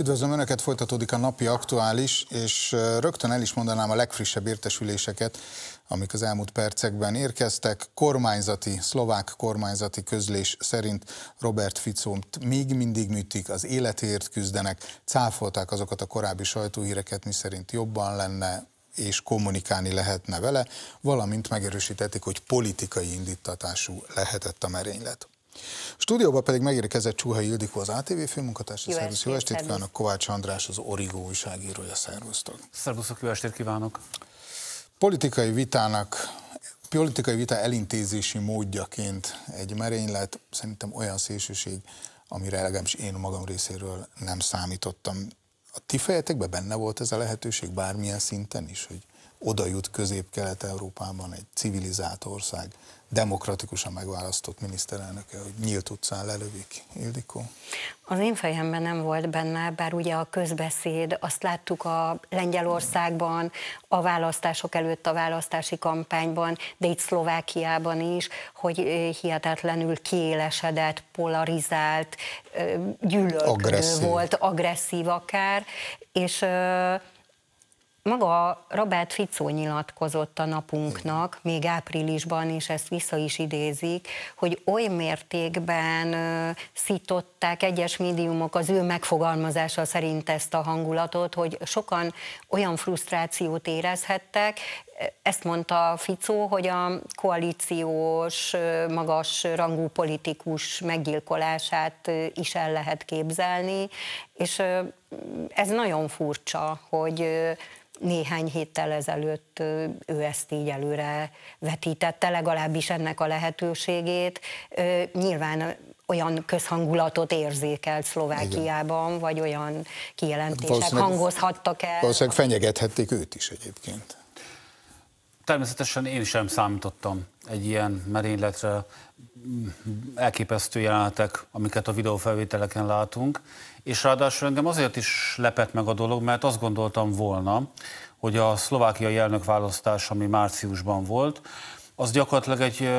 Üdvözlöm Önöket, folytatódik a napi aktuális, és rögtön el is mondanám a legfrissebb értesüléseket, amik az elmúlt percekben érkeztek. Kormányzati, szlovák kormányzati közlés szerint Robert Ficont még mindig műtik, az életért küzdenek, cáfolták azokat a korábbi sajtóhíreket, miszerint jobban lenne, és kommunikálni lehetne vele, valamint megerősítették, hogy politikai indítatású lehetett a merénylet stúdióban pedig megérkezett Csuhai Ildikó, az ATV főmunkatársa. Szervusz, jó estét kívánok! Kovács András, az Origó újságírója. Szervusztok! Szervuszok, jó estét kívánok! Politikai vitának politikai vita elintézési módjaként egy merénylet szerintem olyan szélsőség, amire legalábbis én magam részéről nem számítottam. A ti fejetekben benne volt ez a lehetőség bármilyen szinten is, hogy oda jut Közép-Kelet-Európában egy civilizált ország demokratikusan megválasztott miniszterelnöke, hogy nyílt utcán lelövik Ildikó? Az én fejemben nem volt benne, bár ugye a közbeszéd, azt láttuk a Lengyelországban, a választások előtt a választási kampányban, de itt Szlovákiában is, hogy hihetetlenül kiélesedett, polarizált, gyűlölködő volt, agresszív akár, és maga Robert Ficó nyilatkozott a napunknak, még áprilisban, és ezt vissza is idézik, hogy oly mértékben szították egyes médiumok az ő megfogalmazása szerint ezt a hangulatot, hogy sokan olyan frusztrációt érezhettek, ezt mondta Ficó, hogy a koalíciós, magas rangú politikus meggyilkolását is el lehet képzelni, és ez nagyon furcsa, hogy néhány héttel ezelőtt ő ezt így előre vetítette, legalábbis ennek a lehetőségét. Nyilván olyan közhangulatot érzékelt Szlovákiában, Igen. vagy olyan kijelentések hangozhattak el. Valószínűleg fenyegethették őt is egyébként. Természetesen én sem számítottam egy ilyen merényletre, elképesztő jelenetek, amiket a videófelvételeken látunk, és ráadásul engem azért is lepett meg a dolog, mert azt gondoltam volna, hogy a szlovákiai elnökválasztás, ami márciusban volt, az gyakorlatilag egy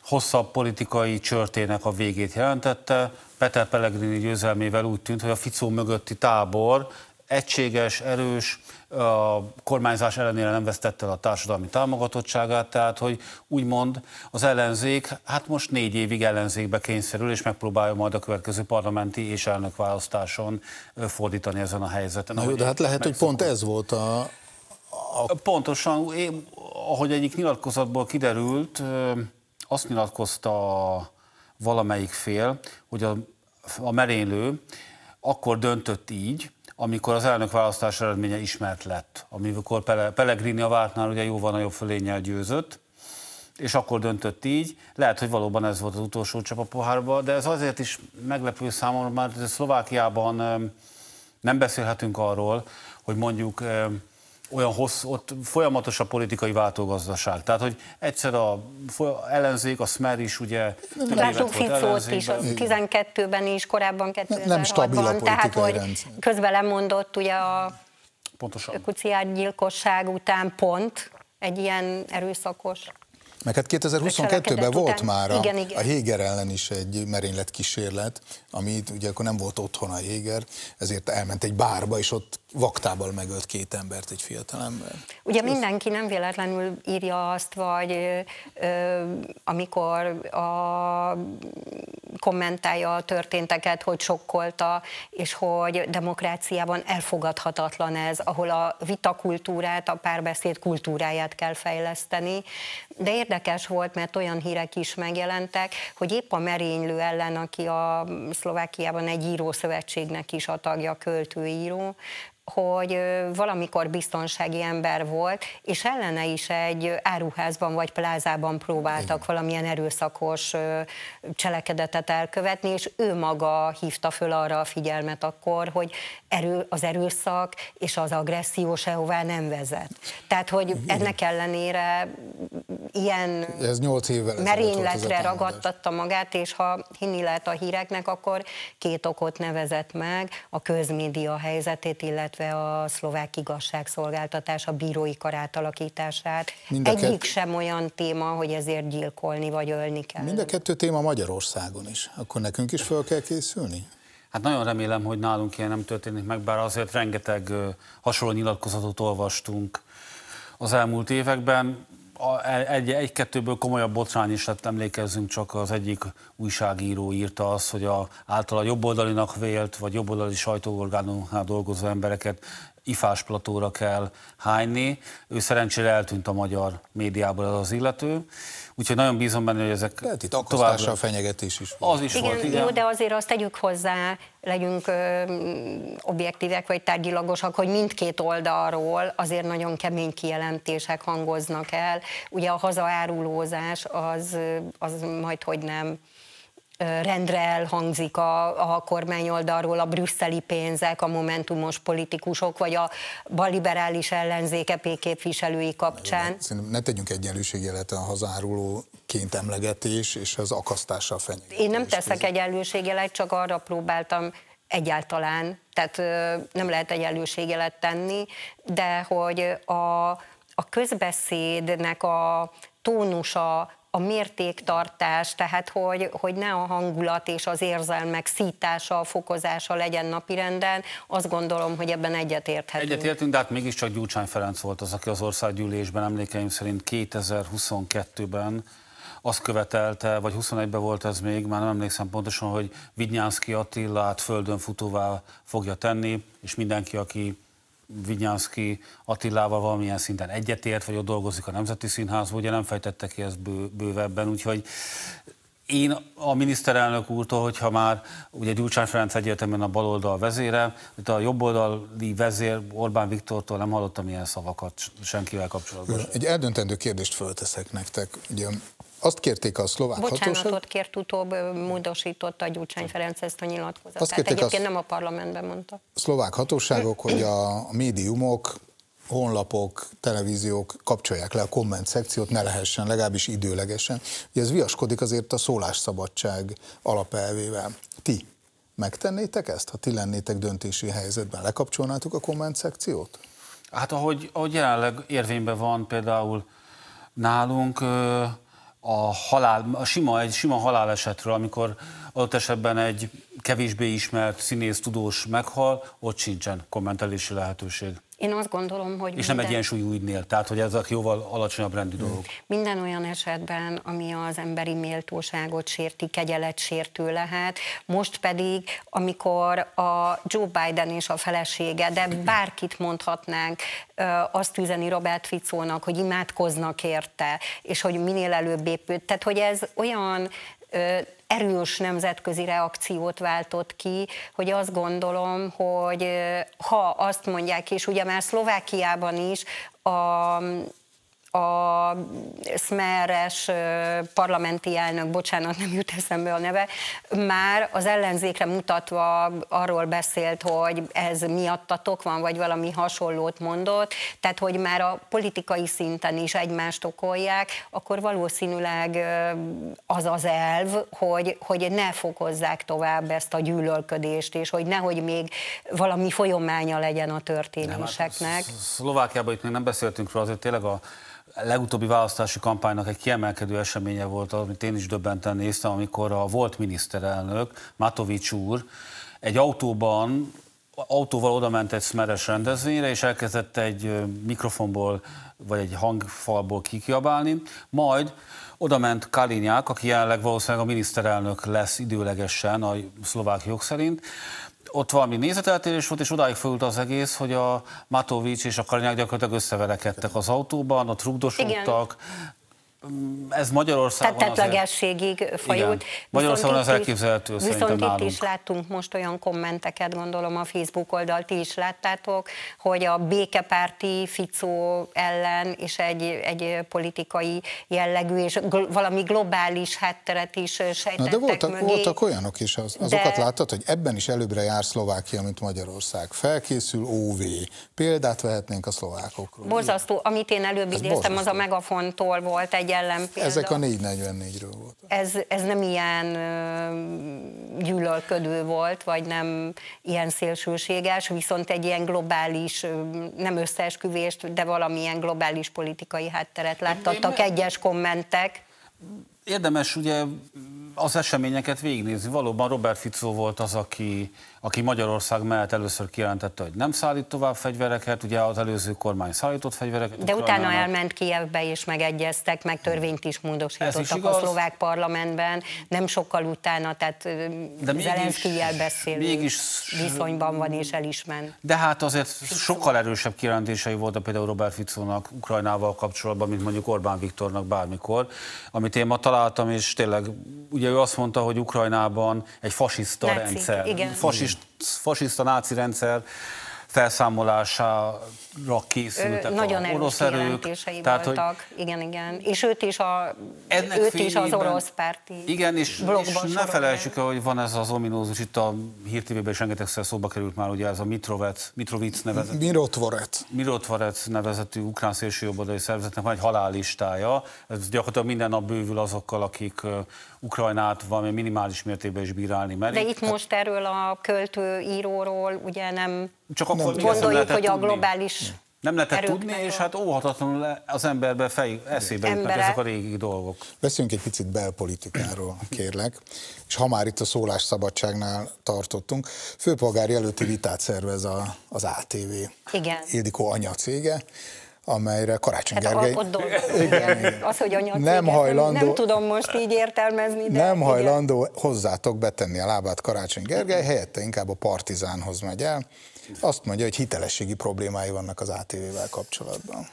hosszabb politikai csörtének a végét jelentette. Peter Pellegrini győzelmével úgy tűnt, hogy a Ficó mögötti tábor egységes, erős, a kormányzás ellenére nem vesztette el a társadalmi támogatottságát, tehát hogy úgymond az ellenzék, hát most négy évig ellenzékbe kényszerül, és megpróbálja majd a következő parlamenti és elnökválasztáson fordítani ezen a helyzeten. Na jó, de hát lehet, hogy pont ez volt a, a... Pontosan, én, ahogy egyik nyilatkozatból kiderült, azt nyilatkozta valamelyik fél, hogy a, a merénylő akkor döntött így, amikor az elnök választás eredménye ismert lett, amikor Pellegrini a vártnál ugye jóval nagyobb fölényel győzött, és akkor döntött így. Lehet, hogy valóban ez volt az utolsó csap a pohárba, de ez azért is meglepő számomra, mert Szlovákiában nem beszélhetünk arról, hogy mondjuk olyan hosszú, ott folyamatos a politikai váltógazdaság. Tehát, hogy egyszer a ellenzék, a Smer is ugye... Látunk Ficót is, a 12-ben is, korábban 2006-ban. Nem stabil a Tehát, hogy közben lemondott ugye a Pontosan. gyilkosság után pont egy ilyen erőszakos meg hát 2022-ben volt után. már a, igen, igen. a Héger ellen is egy merénylet kísérlet, ami ugye akkor nem volt otthon a Héger, ezért elment egy bárba, és ott vaktával megölt két embert, egy fiatal ember. Ugye mindenki nem véletlenül írja azt, vagy ö, amikor a kommentálja a történteket, hogy sokkolta, és hogy demokráciában elfogadhatatlan ez, ahol a vitakultúrát, a párbeszéd kultúráját kell fejleszteni. De érdekes volt, mert olyan hírek is megjelentek, hogy épp a merénylő ellen, aki a Szlovákiában egy írószövetségnek is a tagja, költőíró, hogy valamikor biztonsági ember volt, és ellene is egy áruházban vagy plázában próbáltak Igen. valamilyen erőszakos cselekedetet elkövetni, és ő maga hívta föl arra a figyelmet akkor, hogy erő, az erőszak és az agresszió sehová nem vezet. Tehát, hogy Igen. ennek ellenére ilyen Ez 8 évvel merényletre ragadtatta magát, és ha hinni lehet a híreknek, akkor két okot nevezett meg, a közmédia helyzetét, illetve illetve a szlovák igazságszolgáltatás, a bírói kar átalakítását. Egyik kett... sem olyan téma, hogy ezért gyilkolni vagy ölni kell. Mind a kettő téma Magyarországon is. Akkor nekünk is fel kell készülni? Hát nagyon remélem, hogy nálunk ilyen nem történik meg, bár azért rengeteg hasonló nyilatkozatot olvastunk az elmúlt években. E, egy, egy-kettőből komolyabb botrány is lett, emlékezzünk, csak az egyik újságíró írta azt, hogy a, általa jobboldalinak vélt, vagy jobboldali sajtóorgánumnál dolgozó embereket ifás platóra kell hányni. Ő szerencsére eltűnt a magyar médiából az, az illető, úgyhogy nagyon bízom benne, hogy ezek Lehet itt továbbra... a fenyegetés is. Volt. Az is igen, volt, igen. Jó, de azért azt tegyük hozzá, legyünk ö, objektívek vagy tárgyilagosak, hogy mindkét oldalról azért nagyon kemény kijelentések hangoznak el. Ugye a hazaárulózás az, az majd hogy nem rendre elhangzik a, a kormány oldalról a brüsszeli pénzek, a momentumos politikusok, vagy a baliberális ellenzéke képviselői kapcsán. Szerintem ne tegyünk egyenlőségjelet a hazáruló ként emlegetés és az a fenyegetés. Én nem teszek egyenlőségjelet, csak arra próbáltam egyáltalán, tehát nem lehet egyenlőségjelet tenni, de hogy a, a közbeszédnek a tónusa, a mértéktartás, tehát hogy, hogy ne a hangulat és az érzelmek szítása, fokozása legyen napirenden, azt gondolom, hogy ebben egyetérthetünk. Egyetértünk, de hát mégiscsak Gyurcsány Ferenc volt az, aki az országgyűlésben emlékeim szerint 2022-ben azt követelte, vagy 21-ben volt ez még, már nem emlékszem pontosan, hogy Vidnyánszki Attilát földön futóvá fogja tenni, és mindenki, aki Vinyánszki Attilával valamilyen szinten egyetért, vagy ott dolgozik a Nemzeti Színházban, ugye nem fejtette ki ezt bő, bővebben, úgyhogy én a miniszterelnök úrtól, hogyha már ugye Gyurcsány Ferenc egyértelműen a baloldal vezére, itt a jobboldali vezér Orbán Viktortól nem hallottam ilyen szavakat senkivel kapcsolatban. Egy eldöntendő kérdést fölteszek nektek. Ugye azt kérték a szlovák Bocsánatot hatóság. kért utóbb, módosította Gyurcsány Ferenc ezt a nyilatkozatot. Azt kérték egyébként a... nem a parlamentben mondta. Szlovák hatóságok, hogy a médiumok, honlapok, televíziók kapcsolják le a komment szekciót, ne lehessen, legalábbis időlegesen. Ugye ez viaskodik azért a szólásszabadság alapelvével. Ti megtennétek ezt, ha ti lennétek döntési helyzetben? Lekapcsolnátok a komment szekciót? Hát ahogy, ahogy jelenleg érvényben van például nálunk, ö- a, halál, a sima, egy sima halálesetről, amikor ott esetben egy kevésbé ismert színész, tudós meghal, ott sincsen kommentelési lehetőség. Én azt gondolom, hogy... És minden... nem súlyú ügynél, tehát hogy ezek jóval alacsonyabb rendű hmm. dolgok. Minden olyan esetben, ami az emberi méltóságot sérti, kegyelet sértő lehet. Most pedig, amikor a Joe Biden és a felesége, de bárkit mondhatnánk, azt üzeni Robert Ficónak, hogy imádkoznak érte, és hogy minél előbb épült. Tehát, hogy ez olyan erős nemzetközi reakciót váltott ki, hogy azt gondolom, hogy ha azt mondják, és ugye már Szlovákiában is a a Smeres parlamenti elnök, bocsánat, nem jut eszembe a neve, már az ellenzékre mutatva arról beszélt, hogy ez miattatok van, vagy valami hasonlót mondott, tehát hogy már a politikai szinten is egymást okolják, akkor valószínűleg az az elv, hogy, hogy ne fokozzák tovább ezt a gyűlölködést, és hogy nehogy még valami folyománya legyen a történéseknek. Nem, hát Szlovákiában itt még nem beszéltünk róla, azért tényleg a legutóbbi választási kampánynak egy kiemelkedő eseménye volt, amit én is döbbenten néztem, amikor a volt miniszterelnök, Matovics úr, egy autóban, autóval odament egy szmeres rendezvényre, és elkezdett egy mikrofonból, vagy egy hangfalból kikiabálni, majd oda ment Kalinyák, aki jelenleg valószínűleg a miniszterelnök lesz időlegesen a szlovák jog szerint, ott valami nézeteltérés volt, és odáig fölült az egész, hogy a Matovics és a Karinyák gyakorlatilag összeverekedtek az autóban, ott rúgdosultak, Mm, ez Magyarországon tetlegességig azért... fajult. Igen. Magyarországon az elképzelhető viszont szerintem Viszont itt nálunk. is láttunk most olyan kommenteket, gondolom a Facebook oldal ti is láttátok, hogy a békepárti Ficó ellen és egy, egy politikai jellegű és gl- valami globális hátteret is sejtettek Na de voltak, mögé. voltak olyanok is, az, azokat de... láttad, hogy ebben is előbbre jár Szlovákia, mint Magyarország. Felkészül OV. Példát vehetnénk a szlovákokról. Borzasztó. Amit én előbb idéztem, az a megafontól volt egy egy ellenpélda. Ezek a 444-ről volt. Ez, ez nem ilyen gyűlölködő volt, vagy nem ilyen szélsőséges, viszont egy ilyen globális, nem összeesküvést, de valamilyen globális politikai hátteret láttattak egyes kommentek. Érdemes ugye az eseményeket végignézi, valóban Robert Ficó volt az, aki, aki Magyarország mellett először kijelentette, hogy nem szállít tovább fegyvereket, ugye az előző kormány szállított fegyvereket. De utána elment Kievbe és megegyeztek, meg törvényt is módosítottak a szlovák parlamentben, nem sokkal utána, tehát De Zelenszkijel beszélő mégis, viszonyban van és el is ment. De hát azért Fico. sokkal erősebb kijelentései a például Robert Ficónak Ukrajnával kapcsolatban, mint mondjuk Orbán Viktornak bármikor, amit én ma találtam, és tényleg ugye ő azt mondta, hogy Ukrajnában egy fasiszta náci, rendszer, fasiszta náci rendszer felszámolására készültek nagyon a orosz erők. Tehát, voltak, hogy igen, igen. És őt is, a, ennek őt is az orosz párti Igen, és, és ne felejtsük el, hogy van ez az ominózus, itt a hírtévében is rengetegszer szóba került már, ugye ez a Mitrovec, Mitrovic nevezetű. Mirotvoret. Mirotvoret nevezetű ukrán szélsőjobbodai szervezetnek van egy halálistája, Ez gyakorlatilag minden nap bővül azokkal, akik Ukrajnát valami minimális mértékben is bírálni meri. De itt hát most erről a költő íróról ugye nem, Csak akkor nem. gondoljuk, hogy a globális... Nem. Nem lehetett tudni, és hát óhatatlanul az emberbe fej, eszébe jutnak ezek a régi dolgok. Beszéljünk egy picit belpolitikáról, kérlek. És ha már itt a szólásszabadságnál tartottunk, főpolgári előtti vitát szervez a, az ATV. Igen. Ildikó anya cége, amelyre Karácsony hát Gergely... Igen, igen. Az, hogy anyacéget, hát nem, hajlandó, nem, nem tudom most így értelmezni. De nem hajlandó igen. hozzátok betenni a lábát Karácsony Gergely, helyette inkább a Partizánhoz megy el. Azt mondja, hogy hitelességi problémái vannak az ATV-vel kapcsolatban.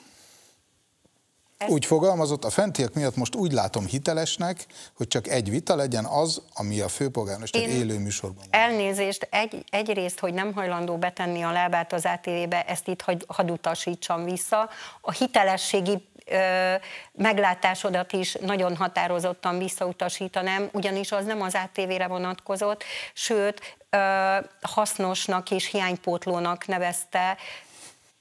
Ezt... Úgy fogalmazott, a fentiek miatt most úgy látom hitelesnek, hogy csak egy vita legyen az, ami a főpolgármester Én élő műsorban. Elnézést, egy, egyrészt, hogy nem hajlandó betenni a lábát az ATV-be, ezt itt hadd utasítsam vissza. A hitelességi ö, meglátásodat is nagyon határozottan visszautasítanám, ugyanis az nem az ATV-re vonatkozott, sőt, ö, hasznosnak és hiánypótlónak nevezte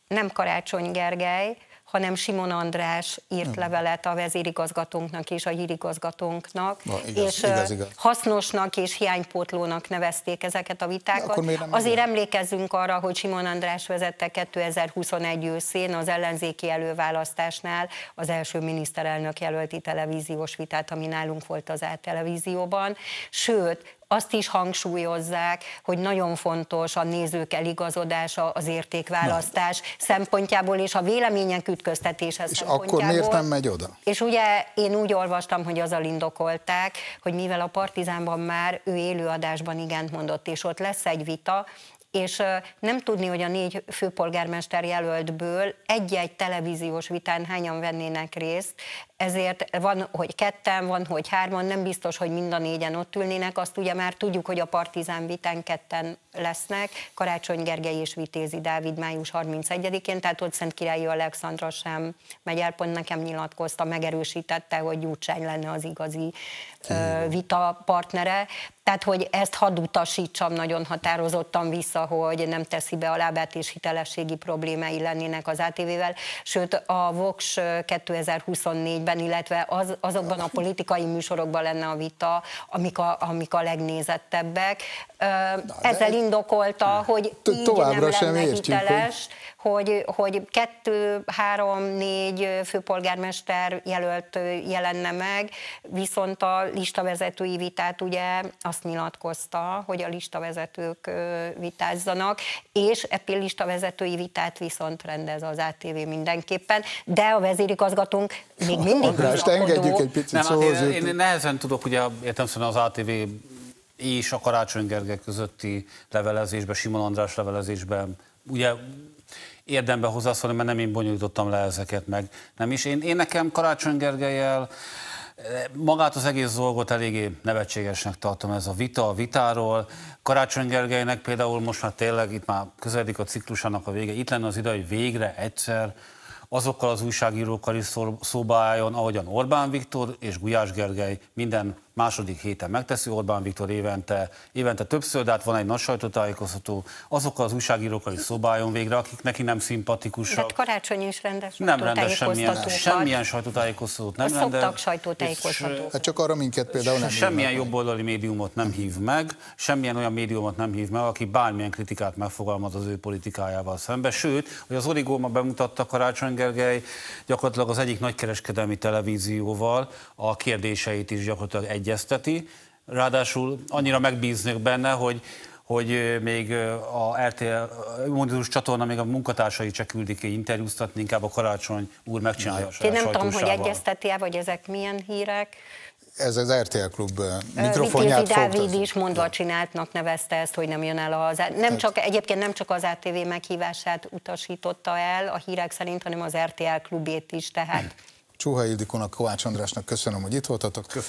nem Karácsony Gergely, hanem Simon András írt nem. levelet a vezérigazgatónknak és a hírigazgatónknak, Na, igaz, és igaz, igaz. hasznosnak és hiánypótlónak nevezték ezeket a vitákat. Na, Azért igaz? emlékezzünk arra, hogy Simon András vezette 2021 őszén az ellenzéki előválasztásnál az első miniszterelnök jelölti televíziós vitát, ami nálunk volt az televízióban. sőt, azt is hangsúlyozzák, hogy nagyon fontos a nézők eligazodása, az értékválasztás Na. szempontjából és a vélemények ütköztetése és szempontjából. És akkor miért nem megy oda? És ugye én úgy olvastam, hogy azzal indokolták, hogy mivel a Partizánban már ő élőadásban igent mondott, és ott lesz egy vita, és nem tudni, hogy a négy főpolgármester jelöltből egy-egy televíziós vitán hányan vennének részt, ezért van, hogy ketten, van, hogy hárman, nem biztos, hogy mind a négyen ott ülnének, azt ugye már tudjuk, hogy a partizán vitán ketten lesznek, Karácsony Gergely és Vitézi Dávid május 31-én, tehát ott Szent Királyi Alexandra sem megy el, pont nekem nyilatkozta, megerősítette, hogy Gyurcsány lenne az igazi ö, vita partnere, tehát, hogy ezt hadd utasítsam nagyon határozottan vissza, hogy nem teszi be a lábát és hitelességi problémái lennének az ATV-vel, sőt a Vox 2024 évben, illetve az, azokban a politikai műsorokban lenne a vita, amik a, amik a legnézettebbek ezzel indokolta, hm. hogy így nem lenne hiteles, hogy, hogy kettő, három, négy főpolgármester jelölt jelenne meg, viszont a listavezetői vitát ugye azt nyilatkozta, hogy a listavezetők vitázzanak, és epi listavezetői vitát viszont rendez az ATV mindenképpen, de a vezérigazgatónk még mindig András, engedjük egy picit nem, hát szóhoz én, én, nehezen tudok ugye értem az ATV és a Karácsony Gergely közötti levelezésben, Simon András levelezésben, ugye érdembe hozzászólni, mert nem én bonyolítottam le ezeket meg. Nem is. Én, én nekem Karácsony Gergelyel eh, magát az egész dolgot eléggé nevetségesnek tartom, ez a vita a vitáról. Karácsony Gergelynek például most már tényleg itt már közeledik a ciklusának a vége, itt lenne az ide, hogy végre egyszer azokkal az újságírókkal is szó, szóba álljon, ahogyan Orbán Viktor és Gulyás Gergely minden második héten megteszi Orbán Viktor évente, évente többször, de hát van egy nagy sajtótájékoztató, azok az újságírók akik szobáljon végre, akik neki nem szimpatikusak. Tehát karácsony is rendes Nem rendes semmilyen, semmilyen sajtótájékoztatót, nem rendes. Szoktak sajtótájékoztatók. Hát csak arra minket például nem Semmilyen jobboldali médiumot nem hív meg, semmilyen olyan médiumot nem hív meg, aki bármilyen kritikát megfogalmaz az ő politikájával szemben. Sőt, hogy az ma bemutatta Karácsony Gergely gyakorlatilag az egyik nagykereskedelmi televízióval a kérdéseit is gyakorlatilag egy egyezteti. Ráadásul annyira megbíznék benne, hogy hogy még a RTL monitorus csatorna még a munkatársai csak küldik ki interjúztatni, inkább a karácsony úr megcsinálja Én nem tudom, hogy egyezteti-e, vagy ezek milyen hírek. Ez az RTL Klub mikrofonját fogta. Dávid is mondva de. csináltnak nevezte ezt, hogy nem jön el az... Nem csak, egyébként nem csak az ATV meghívását utasította el a hírek szerint, hanem az RTL Klubét is, tehát... Csuha Ildikónak, Kovács Andrásnak köszönöm, hogy itt voltatok. Köszönöm.